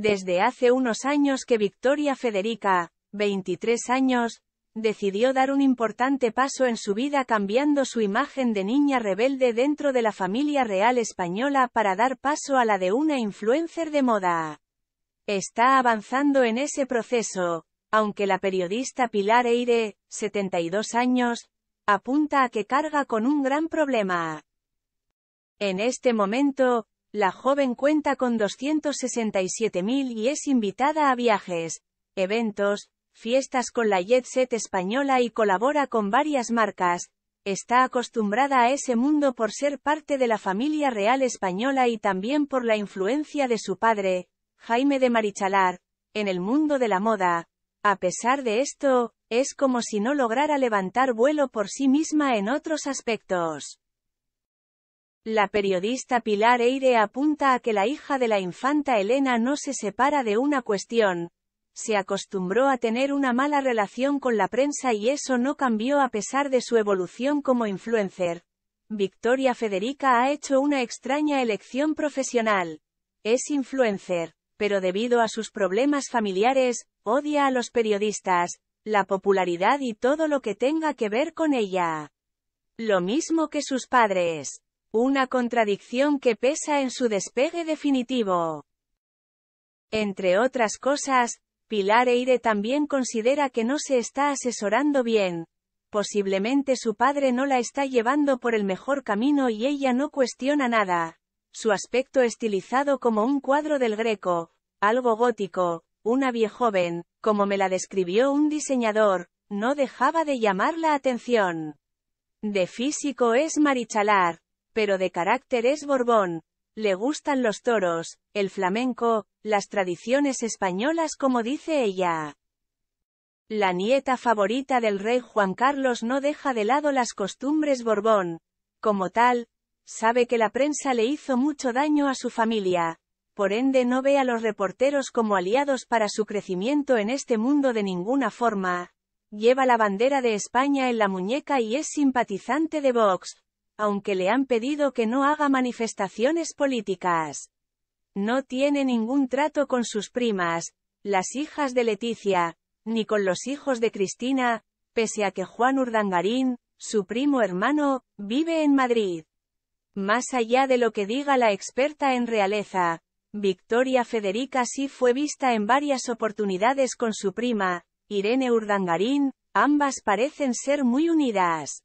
Desde hace unos años que Victoria Federica, 23 años, decidió dar un importante paso en su vida cambiando su imagen de niña rebelde dentro de la familia real española para dar paso a la de una influencer de moda. Está avanzando en ese proceso, aunque la periodista Pilar Eire, 72 años, apunta a que carga con un gran problema. En este momento, la joven cuenta con 267.000 y es invitada a viajes, eventos, fiestas con la Jet Set española y colabora con varias marcas. Está acostumbrada a ese mundo por ser parte de la familia real española y también por la influencia de su padre, Jaime de Marichalar, en el mundo de la moda. A pesar de esto, es como si no lograra levantar vuelo por sí misma en otros aspectos. La periodista Pilar Eire apunta a que la hija de la infanta Elena no se separa de una cuestión. Se acostumbró a tener una mala relación con la prensa y eso no cambió a pesar de su evolución como influencer. Victoria Federica ha hecho una extraña elección profesional. Es influencer, pero debido a sus problemas familiares, odia a los periodistas, la popularidad y todo lo que tenga que ver con ella. Lo mismo que sus padres. Una contradicción que pesa en su despegue definitivo. Entre otras cosas, Pilar Eire también considera que no se está asesorando bien. Posiblemente su padre no la está llevando por el mejor camino y ella no cuestiona nada. Su aspecto estilizado como un cuadro del greco, algo gótico, una viejoven, como me la describió un diseñador, no dejaba de llamar la atención. De físico es Marichalar, pero de carácter es Borbón. Le gustan los toros, el flamenco, las tradiciones españolas como dice ella. La nieta favorita del rey Juan Carlos no deja de lado las costumbres Borbón. Como tal, sabe que la prensa le hizo mucho daño a su familia, por ende no ve a los reporteros como aliados para su crecimiento en este mundo de ninguna forma. Lleva la bandera de España en la muñeca y es simpatizante de Vox, aunque le han pedido que no haga manifestaciones políticas. No tiene ningún trato con sus primas, las hijas de Leticia, ni con los hijos de Cristina, pese a que Juan Urdangarín, su primo hermano, vive en Madrid. Más allá de lo que diga la experta en realeza, Victoria Federica sí fue vista en varias oportunidades con su prima, Irene Urdangarín, ambas parecen ser muy unidas.